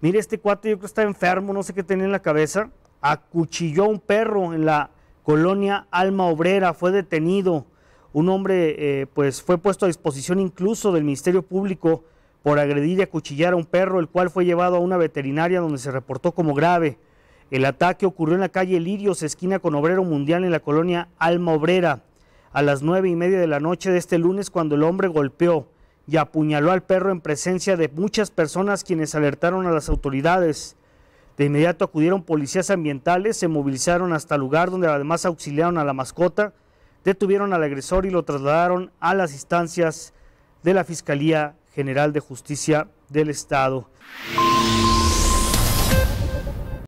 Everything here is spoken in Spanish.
mire, este cuate yo creo que está enfermo, no sé qué tenía en la cabeza, acuchilló a un perro en la colonia Alma Obrera, fue detenido. Un hombre eh, pues fue puesto a disposición incluso del Ministerio Público por agredir y acuchillar a un perro, el cual fue llevado a una veterinaria donde se reportó como grave. El ataque ocurrió en la calle Lirios, esquina con Obrero Mundial, en la colonia Alma Obrera, a las nueve y media de la noche de este lunes, cuando el hombre golpeó y apuñaló al perro en presencia de muchas personas quienes alertaron a las autoridades. De inmediato acudieron policías ambientales, se movilizaron hasta el lugar donde además auxiliaron a la mascota, detuvieron al agresor y lo trasladaron a las instancias de la Fiscalía General de Justicia del Estado.